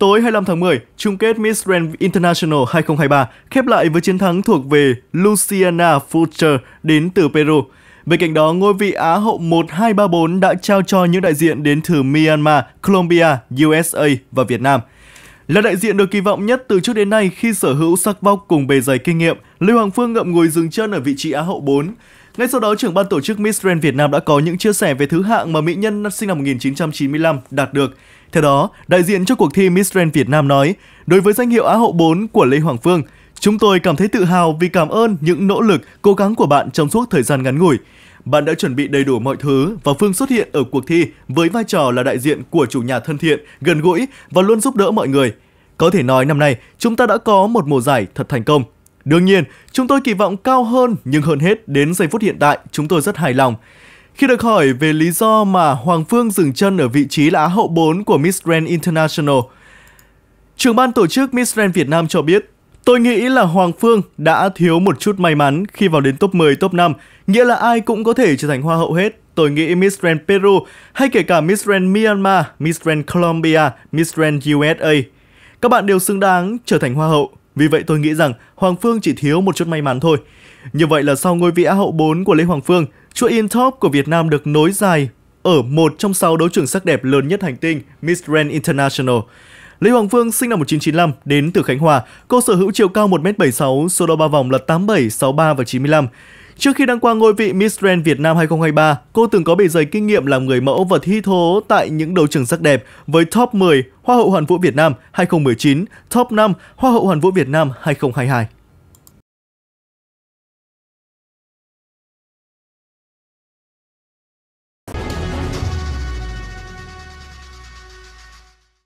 Tối 25 tháng 10, chung kết Miss Grand International 2023 khép lại với chiến thắng thuộc về Luciana Fulcher đến từ Peru. Bên cạnh đó, ngôi vị Á hậu 1234 đã trao cho những đại diện đến từ Myanmar, Colombia, USA và Việt Nam. Là đại diện được kỳ vọng nhất từ trước đến nay khi sở hữu sắc vóc cùng bề dày kinh nghiệm, Lưu Hoàng Phương ngậm ngùi dừng chân ở vị trí Á hậu 4. Ngay sau đó, trưởng ban tổ chức Miss Grand Việt Nam đã có những chia sẻ về thứ hạng mà mỹ nhân sinh năm 1995 đạt được. Theo đó, đại diện cho cuộc thi Miss Grand Việt Nam nói, đối với danh hiệu Á hậu 4 của Lê Hoàng Phương, chúng tôi cảm thấy tự hào vì cảm ơn những nỗ lực, cố gắng của bạn trong suốt thời gian ngắn ngủi. Bạn đã chuẩn bị đầy đủ mọi thứ và Phương xuất hiện ở cuộc thi với vai trò là đại diện của chủ nhà thân thiện, gần gũi và luôn giúp đỡ mọi người. Có thể nói năm nay, chúng ta đã có một mùa giải thật thành công. Đương nhiên, chúng tôi kỳ vọng cao hơn nhưng hơn hết đến giây phút hiện tại chúng tôi rất hài lòng. Khi được hỏi về lý do mà Hoàng Phương dừng chân ở vị trí là Á hậu 4 của Miss Grand International, trưởng ban tổ chức Miss Grand Việt Nam cho biết Tôi nghĩ là Hoàng Phương đã thiếu một chút may mắn khi vào đến top 10, top 5, nghĩa là ai cũng có thể trở thành hoa hậu hết. Tôi nghĩ Miss Grand Peru hay kể cả Miss Grand Myanmar, Miss Grand Colombia, Miss Grand USA. Các bạn đều xứng đáng trở thành hoa hậu. Vì vậy tôi nghĩ rằng Hoàng Phương chỉ thiếu một chút may mắn thôi. Như vậy là sau ngôi vị Á hậu 4 của Lê Hoàng Phương, chuỗi in top của Việt Nam được nối dài ở một trong sáu đấu trường sắc đẹp lớn nhất hành tinh Miss Grand International. Lê Hoàng Phương sinh năm 1995, đến từ Khánh Hòa. Cô sở hữu chiều cao 1m76, số đo 3 vòng là 87, 63 và 95. Trước khi đăng quang ngôi vị Miss Grand Việt Nam 2023, cô từng có bề dày kinh nghiệm làm người mẫu và thi thố tại những đấu trường sắc đẹp với top 10 Hoa hậu Hoàn vũ Việt Nam 2019, top 5 Hoa hậu Hoàn vũ Việt Nam 2022.